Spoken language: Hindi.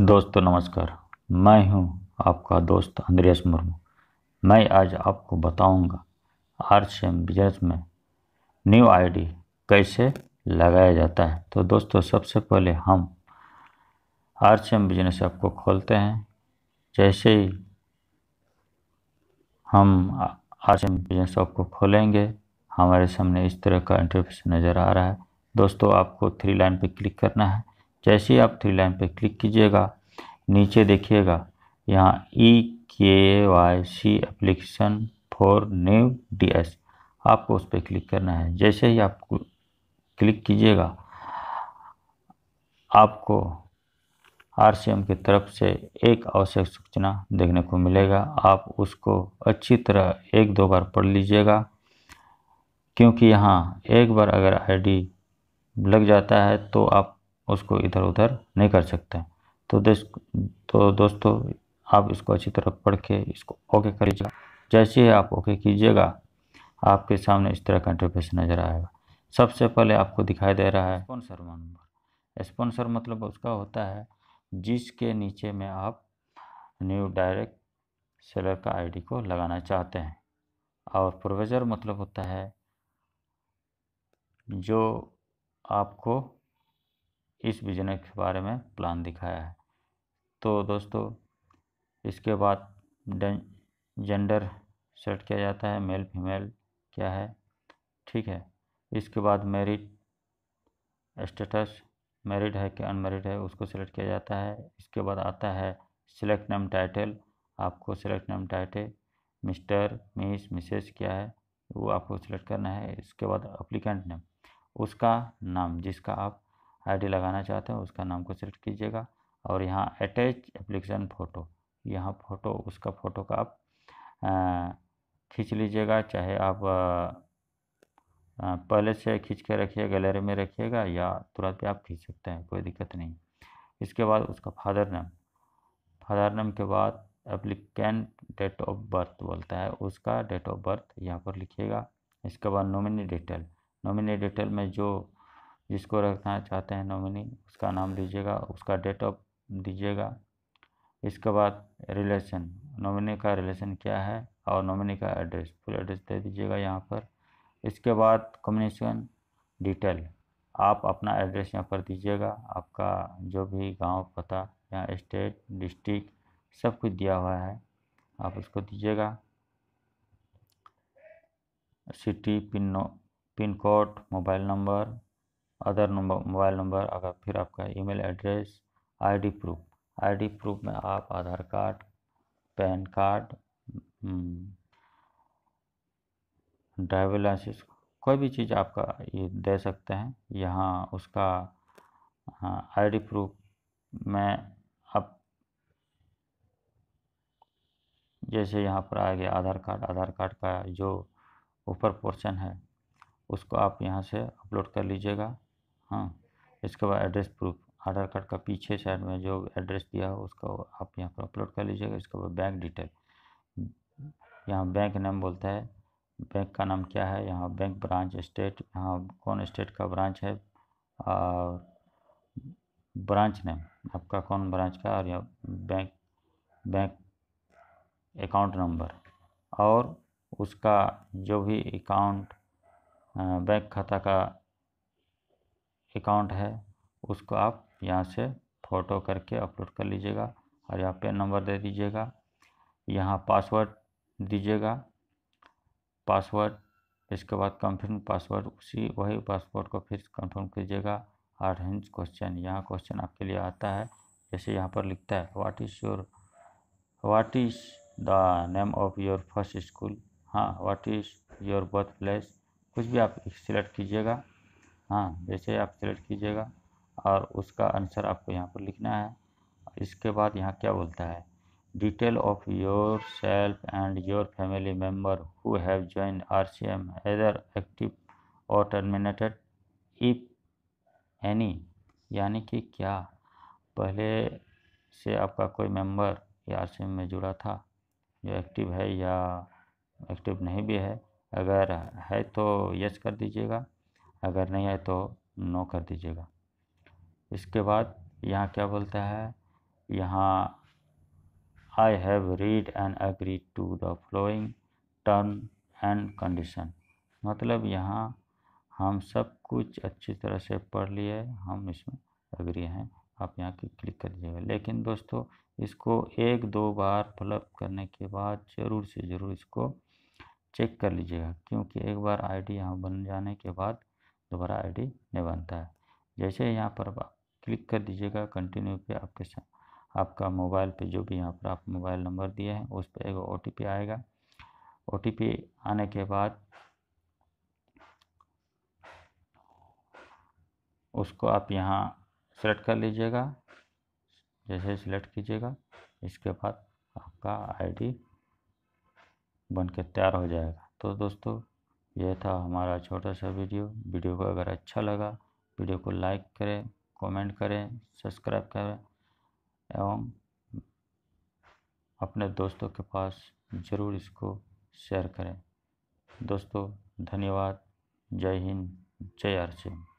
दोस्तों नमस्कार मैं हूं आपका दोस्त अंद्रेस मुर्मू मैं आज आपको बताऊंगा आर सी एम बिजनेस में न्यू आईडी कैसे लगाया जाता है तो दोस्तों सबसे पहले हम R C M business app को खोलते हैं जैसे ही हम R C M business app को खोलेंगे हमारे सामने इस तरह का इंटरफेस नज़र आ रहा है दोस्तों आपको थ्री लाइन पर क्लिक करना है जैसे आप थ्री लाइन पे क्लिक कीजिएगा नीचे देखिएगा यहाँ E K Y C application for new D S आपको उस पर क्लिक करना है जैसे ही आप क्लिक कीजिएगा आपको एम की तरफ से एक आवश्यक सूचना देखने को मिलेगा आप उसको अच्छी तरह एक दो बार पढ़ लीजिएगा क्योंकि यहाँ एक बार अगर आईडी लग जाता है तो आप उसको इधर उधर नहीं कर सकते तो देश तो दोस्तों आप इसको अच्छी तरह पढ़ के इसको ओके कर लीजिएगा जैसे ही आप ओके कीजिएगा आपके सामने इस तरह का इंटरफेस नज़र आएगा सबसे पहले आपको दिखाई दे रहा है स्पॉन्सर नंबर स्पॉन्सर मतलब उसका होता है जिसके नीचे में आप न्यू डायरेक्ट सेलर का आईडी को लगाना चाहते हैं और प्रोवेजर मतलब होता है जो आपको इस बिजनेस के बारे में प्लान दिखाया है तो दोस्तों इसके बाद जेंडर सेट किया जाता है मेल फीमेल क्या है ठीक है इसके बाद मेरिट स्टेटस मैरिड है कि अनमेरिड है उसको सिलेक्ट किया जाता है इसके बाद आता है सिलेक्ट नेम टाइटल आपको select name title mister miss missus क्या है वो आपको सिलेक्ट करना है इसके बाद अप्लीकेंट नेम उसका नाम जिसका आप आईडी लगाना चाहते हैं उसका नाम को सिलेक्ट कीजिएगा और यहाँ अटैच एप्लीकेशन फ़ोटो यहाँ फ़ोटो उसका फ़ोटो का आप खींच लीजिएगा चाहे आप पहले से खींच के रखिए गैलरी में रखिएगा या तुरंत भी आप खींच सकते हैं कोई दिक्कत नहीं इसके बाद उसका फादर नेम फादर नेम के बाद एप्लीकेंट डेट ऑफ बर्थ बोलता है उसका डेट ऑफ बर्थ यहाँ पर लिखिएगा इसके बाद नॉमिनी डिटेल नॉमिनी डिटेल में जो जिसको रखना चाहते हैं नॉमिनी उसका नाम लीजिएगा उसका डेट ऑफ दीजिएगा इसके बाद रिलेशन नॉमिनी का रिलेशन क्या है और नॉमिनी का एड्रेस फुल एड्रेस दे दीजिएगा यहाँ पर इसके बाद कम्युनिकेशन डिटेल आप अपना एड्रेस यहाँ पर दीजिएगा आपका जो भी गांव पता या स्टेट डिस्ट्रिक्ट सब कुछ दिया हुआ है आप उसको दीजिएगा city pin pin code mobile number other number mobile number अगर फिर आपका email address ID proof ID proof में आप Aadhaar card PAN card driver hmm, licence कोई भी चीज़ आपका ये दे सकते हैं यहाँ उसका आईडी हाँ, प्रूफ में आप जैसे यहाँ पर आ गया आधार कार्ड आधार कार्ड का जो ऊपर पोर्शन है उसको आप यहाँ से अपलोड कर लीजिएगा हाँ इसके बाद एड्रेस प्रूफ आधार कार्ड का पीछे साइड में जो एड्रेस दिया हो उसका आप यहाँ पर अपलोड कर लीजिएगा इसके बाद बैंक डिटेल यहाँ बैंक नेम बोलता है बैंक का नाम क्या है यहाँ बैंक ब्रांच स्टेट यहाँ कौन स्टेट का ब्रांच है और ब्रांच नेम आपका कौन ब्रांच का और यहाँ बैंक बैंक अकाउंट नंबर और उसका जो भी अकाउंट बैंक खाता का अकाउंट है उसको आप यहाँ से फ़ोटो करके अपलोड कर लीजिएगा और यहाँ पे नंबर दे दीजिएगा यहाँ पासवर्ड दीजिएगा पासवर्ड इसके बाद कंफर्म पासवर्ड उसी वही पासवर्ड को फिर कंफर्म कीजिएगा और हिंस क्वेश्चन यहाँ क्वेश्चन आपके लिए आता है जैसे यहाँ पर लिखता है what is your what is the name of your first school हाँ what is your birth place कुछ भी आप सिलेक्ट कीजिएगा हाँ जैसे आप सेलेक्ट कीजिएगा और उसका आंसर आपको यहाँ पर लिखना है इसके बाद यहाँ क्या बोलता है detail of yourself and your family member who have join R C M either active or terminated if any यानी कि क्या पहले से आपका कोई मेंबर या आर सी एम में जुड़ा था जो एक्टिव है या एक्टिव नहीं भी है अगर है तो यस कर दीजिएगा अगर नहीं है तो नो कर दीजिएगा इसके बाद यहाँ क्या बोलता है यहाँ I have read and agree to the following term and condition मतलब यहाँ हम सब कुछ अच्छी तरह से पढ़ लिए हम इसमें एग्री हैं आप यहाँ की क्लिक कर दीजिएगा लेकिन दोस्तों इसको एक दो बार फलअप करने के बाद ज़रूर से ज़रूर इसको चेक कर लीजिएगा क्योंकि एक बार आईडी यहाँ बन जाने के बाद दोबारा आईडी नहीं बनता है जैसे यहाँ पर क्लिक कर दीजिएगा कंटिन्यू पे आपके साथ आपका मोबाइल पे जो भी यहाँ पर आप मोबाइल नंबर दिए हैं उस पर एक ओ आएगा ओ आने के बाद उसको आप यहाँ सेलेक्ट कर लीजिएगा जैसे सिलेक्ट कीजिएगा इसके बाद आपका आईडी बन के तैयार हो जाएगा तो दोस्तों यह था हमारा छोटा सा वीडियो वीडियो को अगर अच्छा लगा वीडियो को लाइक करें कमेंट करें सब्सक्राइब करें एवं अपने दोस्तों के पास ज़रूर इसको शेयर करें दोस्तों धन्यवाद जय हिंद जय अर्चन